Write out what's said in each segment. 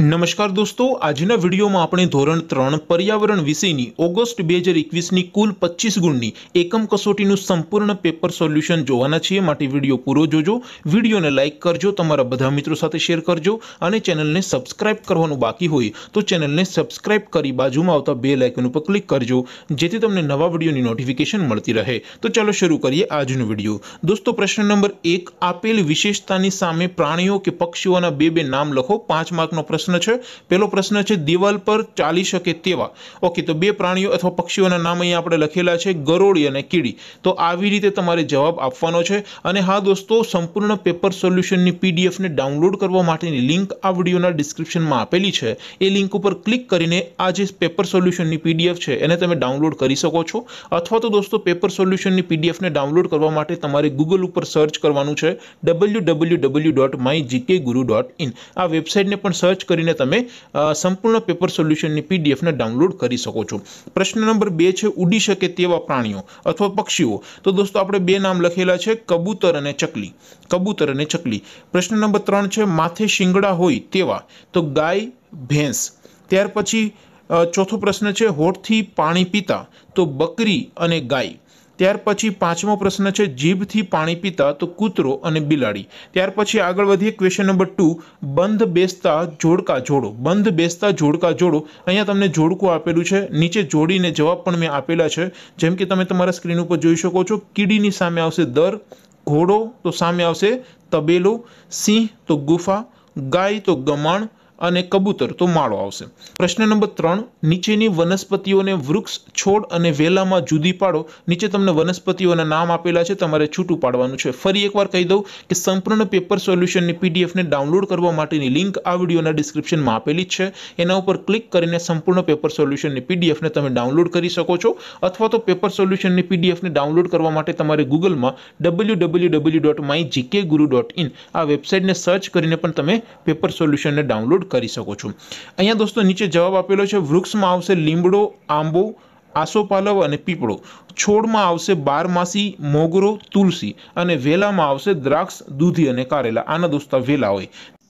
નમસ્કાર દોસ્તો આજના વિડીયોમાં આપણે ધોરણ ત્રણ પર્યાવરણ વિષયની ઓગસ્ટ બે હજાર એકવીસની કુલ પચીસ ગુણની એકમ કસોટીનું સંપૂર્ણ પેપર સોલ્યુશન જોવાના છીએ માટે વિડીયો પૂરો જોજો વિડીયોને લાઇક કરજો તમારા બધા મિત્રો સાથે શેર કરજો અને ચેનલને સબસ્ક્રાઇબ કરવાનું બાકી હોય તો ચેનલને સબસ્ક્રાઇબ કરી બાજુમાં આવતા બે લાઇકન ઉપર ક્લિક કરજો જેથી તમને નવા વિડીયોની નોટિફિકેશન મળતી રહે તો ચાલો શરૂ કરીએ આજનો વિડીયો દોસ્તો પ્રશ્ન નંબર એક આપેલ વિશેષતાની સામે પ્રાણીઓ કે પક્ષીઓના બે બે નામ લખો પાંચ માર્કનો પ્રશ્ન પ્રશ્ન છે પહેલો પ્રશ્ન છે દિવાલ પર ચાલી શકે તેવા ઓકે તો બે પ્રાણીઓ અથવા પક્ષીઓના નામ અહીંયા આપણે લખેલા છે ગરોળી અને કીડી તો આવી રીતે તમારે જવાબ આપવાનો છે અને હા દોસ્તો સંપૂર્ણ પેપર સોલ્યુશનની પીડીએફને ડાઉનલોડ કરવા માટેની લિંક આ વિડીયોના ડિસ્ક્રિપ્શનમાં આપેલી છે એ લિંક ઉપર ક્લિક કરીને આ જે પેપર સોલ્યુશનની પીડીએફ છે એને તમે ડાઉનલોડ કરી શકો છો અથવા તો દોસ્તો પેપર સોલ્યુશનની પીડીએફને ડાઉનલોડ કરવા માટે તમારે ગૂગલ ઉપર સર્ચ કરવાનું છે W W W dot my GK guru dot in આ વેબસાઇટને પણ સર્ચ કરી કરીને તમે સંપૂર્ણ પેપર સોલ્યુશનની પીડીએફને ડાઉનલોડ કરી શકો છો પ્રશ્ન નંબર બે છે ઉડી શકે તેવા પ્રાણીઓ અથવા પક્ષીઓ તો દોસ્તો આપણે બે નામ લખેલા છે કબૂતર અને ચકલી કબૂતર અને ચકલી પ્રશ્ન નંબર ત્રણ છે માથે શિંગડા હોય તેવા તો ગાય ભેંસ ત્યાર પછી ચોથો પ્રશ્ન છે હોઠથી પાણી પીતા તો બકરી અને ગાય ત્યાર પછી પાંચમો પ્રશ્ન છે જીભથી પાણી પીતા તો કૂતરો અને બિલાડી ત્યાર પછી આગળ વધીએ ક્વેશ્ચન નંબર ટુ બંધ બેસતા જોડકા જોડો બંધ બેસતા જોડકા જોડો અહીંયા તમને જોડકું આપેલું છે નીચે જોડીને જવાબ પણ મેં આપેલા છે જેમ કે તમે તમારા સ્ક્રીન ઉપર જોઈ શકો છો કીડીની સામે આવશે દર ઘોડો તો સામે આવશે તબેલો સિંહ તો ગુફા ગાય તો ગમાણ અને કબૂતર તો માળો આવશે પ્રશ્ન નંબર ત્રણ નીચેની વનસ્પતિઓને વૃક્ષ છોડ અને વેલામાં જુદી પાડો નીચે તમને વનસ્પતિઓના નામ આપેલા છે તમારે છૂટું પાડવાનું છે ફરી એકવાર કહી દઉં કે સંપૂર્ણ પેપર સોલ્યુશનની પીડીએફને ડાઉનલોડ કરવા માટેની લિંક આ વિડીયોના ડિસ્ક્રિપ્શનમાં આપેલી જ છે એના ઉપર ક્લિક કરીને સંપૂર્ણ પેપર સોલ્યુશનની પીડીએફને તમે ડાઉનલોડ કરી શકો છો અથવા તો પેપર સોલ્યુશનની પીડીએફને ડાઉનલોડ કરવા માટે તમારે ગૂગલમાં W W W dot my GK guru dot in આ વેબસાઇટને સર્ચ કરીને પણ તમે પેપર સોલ્યુશનને ડાઉનલોડ કરી શકો છો અહીંયા દોસ્તો નીચે જવાબ આપેલો છે વૃક્ષમાં આવશે લીમડો આંબો આસોપાલવ અને પીપળો છોડમાં આવશે બારમાસી મોગરો તુલસી અને વેલામાં આવશે દ્રાક્ષ દૂધી અને કારેલા આના દોસ્તા વેલા હોય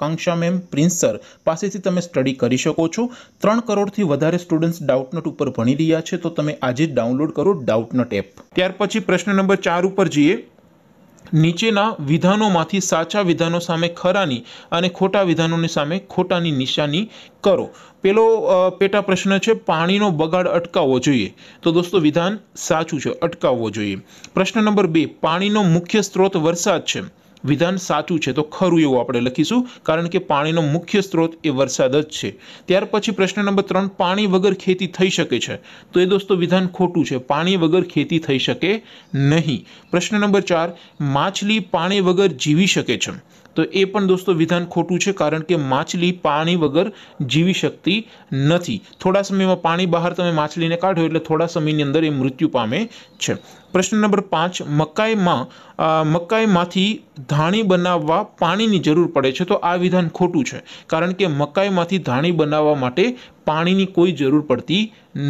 આકાંક્ષા મેમ પ્રિન્સ સર પાસેથી તમે સ્ટડી કરી શકો છો ત્રણ કરોડથી વધારે સ્ટુડન્ટ્સ ડાઉટનટ ઉપર ભણી રહ્યા છે તો તમે આજે જ ડાઉનલોડ કરો ડાઉટનટ એપ ત્યાર પછી પ્રશ્ન નંબર ચાર ઉપર જઈએ નીચેના વિધાનોમાંથી સાચા વિધાનો સામે ખરાની અને ખોટા વિધાનોની સામે ખોટાની નિશાની કરો પેલો પેટા પ્રશ્ન છે પાણીનો બગાડ અટકાવવો જોઈએ તો દોસ્તો વિધાન સાચું છે અટકાવવો જોઈએ પ્રશ્ન નંબર બે પાણીનો મુખ્ય સ્ત્રોત વરસાદ છે વિધાન સાચું છે તો ખરું એવું આપણે લખીશું કારણ કે પાણીનો મુખ્ય સ્ત્રોત એ વરસાદ જ છે ત્યાર પછી પ્રશ્ન નંબર ત્રણ પાણી વગર ખેતી થઈ શકે છે તો એ દોસ્તો વિધાન ખોટું છે પાણી વગર ખેતી થઈ શકે નહીં પ્રશ્ન નંબર ચાર માછલી પાણી વગર જીવી શકે છે તો એ પણ દોસ્તો વિધાન ખોટું છે કારણ કે માછલી પાણી વગર જીવી શકતી નથી થોડા સમયમાં પાણી બહાર તમે માછલીને કાઢો એટલે થોડા સમયની અંદર એ મૃત્યુ પામે છે પ્રશ્ન નંબર પાંચ મકાઈમાં મકાઈમાંથી ધાણી બનાવવા પાણીની જરૂર પડે છે તો આ વિધાન ખોટું છે કારણ કે મકાઈમાંથી ધાણી બનાવવા માટે પાણીની કોઈ જરૂર પડતી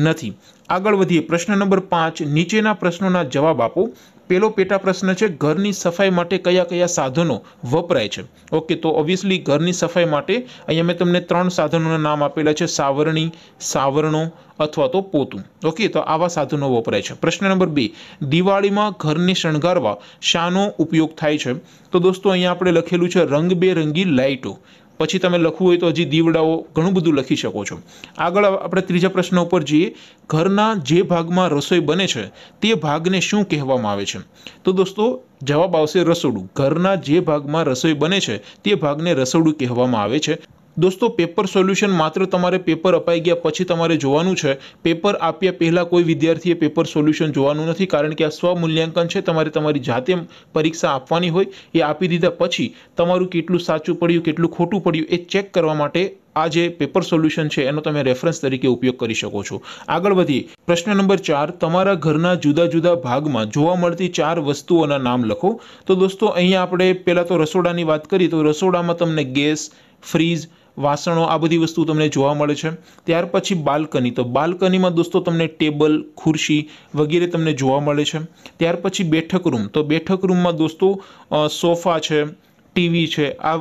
નથી આગળ વધીએ પ્રશ્ન નંબર પાંચ નીચેના પ્રશ્નોના જવાબ આપો પહેલો પેટા પ્રશ્ન છે ઘરની સફાઈ માટે કયા કયા સાધનો વપરાય છે ઓકે તો ઓબ્વિયસલી ઘરની સફાઈ માટે અહીંયા મેં તમને ત્રણ સાધનોના નામ આપેલા છે સાવરણી સાવરણો અથવા તો પોતું ઓકે તો આવા સાધનો વપરાય છે પ્રશ્ન નંબર બે દિવાળીમાં ઘરને શણગારવા શાનો ઉપયોગ થાય છે તો દોસ્તો અહીંયા આપણે લખેલું છે રંગબેરંગી લાઇટો પછી તમે લખવું હોય તો હજી દીવડાઓ ઘણું બધું લખી શકો છો આગળ આપણે ત્રીજા પ્રશ્ન ઉપર જઈએ ઘરના જે ભાગમાં રસોઈ બને છે તે ભાગને શું કહેવામાં આવે છે તો દોસ્તો જવાબ આવશે રસોડું ઘરના જે ભાગમાં રસોઈ બને છે તે ભાગને રસોડું કહેવામાં આવે છે દોસ્તો પેપર સોલ્યુશન માત્ર તમારે પેપર અપાઈ ગયા પછી તમારે જોવાનું છે પેપર આપ્યા પહેલાં કોઈ વિદ્યાર્થીએ પેપર સોલ્યુશન જોવાનું નથી કારણ કે આ સ્વમૂલ્યાંકન છે તમારે તમારી જાતે પરીક્ષા આપવાની હોય એ આપી દીધા પછી તમારું કેટલું સાચું પડ્યું કેટલું ખોટું પડ્યું એ ચેક કરવા માટે આ જે પેપર સોલ્યુશન છે એનો તમે રેફરન્સ તરીકે ઉપયોગ કરી શકો છો આગળ વધીએ પ્રશ્ન નંબર ચાર તમારા ઘરના જુદા જુદા ભાગમાં જોવા મળતી ચાર વસ્તુઓના નામ લખો તો દોસ્તો અહીંયા આપણે પહેલાં તો રસોડાની વાત કરીએ તો રસોડામાં તમને ગેસ ફ્રીજ વાસણો આ બધી વસ્તુ તમને જોવા મળે છે ત્યાર પછી બાલ્કની તો બાલ્કનીમાં દોસ્તો તમને ટેબલ ખુરશી વગેરે તમને જોવા મળે છે ત્યાર પછી બેઠક રૂમ તો બેઠક રૂમમાં દોસ્તો સોફા છે ટીવી છે આ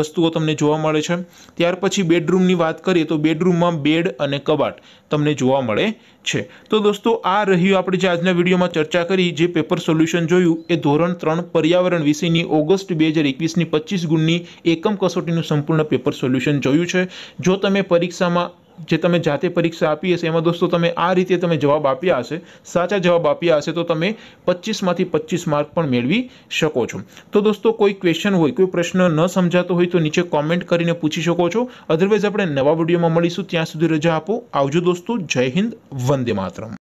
વસ્તુઓ તમને જોવા મળે છે ત્યાર પછી બેડરૂમની વાત કરીએ તો બેડરૂમમાં બેડ અને કબાટ તમને જોવા મળે છે તો દોસ્તો આ રહ્યું આપણે જે આજના વિડીયોમાં ચર્ચા કરી જે પેપર સોલ્યુશન જોયું એ ધોરણ ત્રણ પર્યાવરણ વિષયની ઓગસ્ટ બે હજાર એકવીસની પચીસ ગુણની એકમ કસોટીનું સંપૂર્ણ પેપર સોલ્યુશન જોયું છે જો તમે પરીક્ષામાં જે તમે જાતે પરીક્ષા આપી હશે એમાં દોસ્તો તમે આ રીતે તમે જવાબ આપ્યા હશે સાચા જવાબ આપ્યા હશે તો તમે પચીસમાંથી પચીસ માર્ક પણ મેળવી શકો છો તો દોસ્તો કોઈ ક્વેશ્ચન હોય કોઈ પ્રશ્ન ન સમજાતો હોય તો નીચે કોમેન્ટ કરીને પૂછી શકો છો અધરવાઇઝ આપણે નવા વિડીયોમાં મળીશું ત્યાં સુધી રજા આપો આવજો દોસ્તો જય હિન્દ વંદે માતરમ